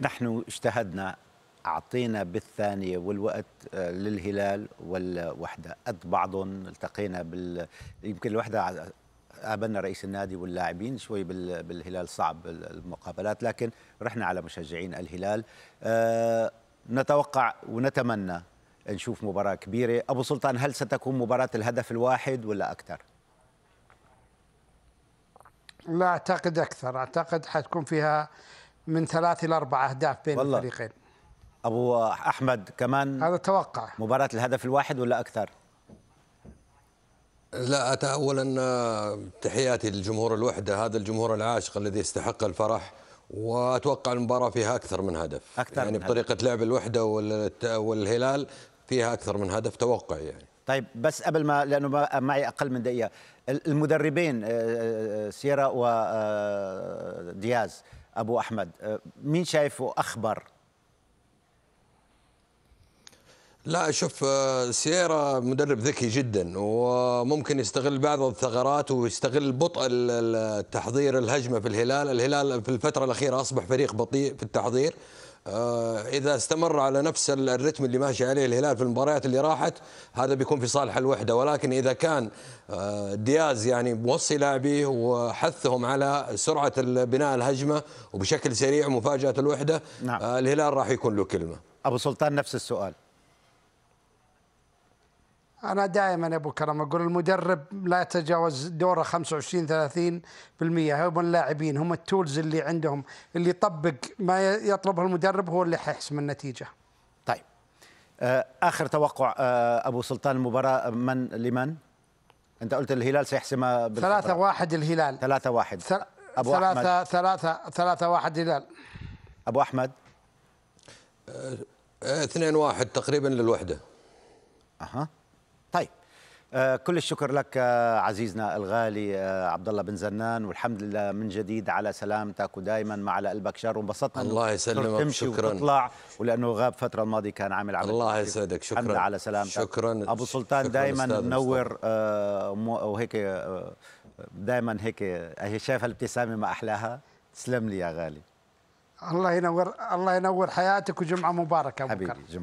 نحن اجتهدنا أعطينا بالثانية والوقت آه، للهلال والوحدة قد بعضهم التقينا بال يمكن الوحدة قابلنا رئيس النادي واللاعبين شوي بالهلال صعب المقابلات لكن رحنا على مشجعين الهلال آه، نتوقع ونتمنى نشوف مباراة كبيرة أبو سلطان هل ستكون مباراة الهدف الواحد ولا أكثر؟ لا أعتقد أكثر أعتقد حتكون فيها من ثلاث الى اربع اهداف بين والله. الفريقين ابو احمد كمان هذا توقع مباراه الهدف الواحد ولا اكثر لا أتى اولا آه، تحياتي للجمهور الوحده هذا الجمهور العاشق الذي يستحق الفرح واتوقع المباراه فيها اكثر من هدف أكثر يعني من بطريقه هدف. لعب الوحده والهلال فيها اكثر من هدف توقع يعني طيب بس قبل ما لانه معي اقل من دقيقه المدربين آه، آه، سيرا ودياز ابو احمد أه، مين شايفه اخبر لا شوف أه، سيارة مدرب ذكي جدا وممكن يستغل بعض الثغرات ويستغل بطء التحضير الهجمة في الهلال الهلال في الفترة الأخيرة أصبح فريق بطيء في التحضير آه، اذا استمر على نفس الرتم اللي ماشي عليه الهلال في المباريات اللي راحت هذا بيكون في صالح الوحده ولكن اذا كان آه، دياز يعني موصي لاعبيه وحثهم على سرعه بناء الهجمه وبشكل سريع مفاجاه الوحده نعم. آه، الهلال راح يكون له كلمه ابو سلطان نفس السؤال انا دائما يا ابو كرم اقول المدرب لا يتجاوز دوره 25 30% هم اللاعبين هم التولز اللي عندهم اللي يطبق ما يطلبه المدرب هو اللي حيحسم النتيجه. طيب آه، اخر توقع آه، ابو سلطان المباراه من لمن؟ انت قلت الهلال سيحسمها ثلاثة واحد الهلال ثلاثة واحد ثل... ابو ثلاثة احمد ثلاثة ثلاثة واحد هلال ابو احمد آه، اثنين واحد تقريبا للوحدة اها آه، كل الشكر لك آه، عزيزنا الغالي آه، عبد الله بن زنان والحمد لله من جديد على سلامتك ودائما مع على قلبك شر وانبسطنا الله يسلمك تمشي شكرا وتطلع ولانه غاب الفتره الماضيه كان عامل عمل الله يسعدك شكرا الحمد على سلامتك شكرا ابو سلطان دائما منور وهيك دائما هيك شايف الابتسامه ما احلاها تسلم لي يا غالي الله ينور الله ينور حياتك وجمعه مباركه حبيبي جمعة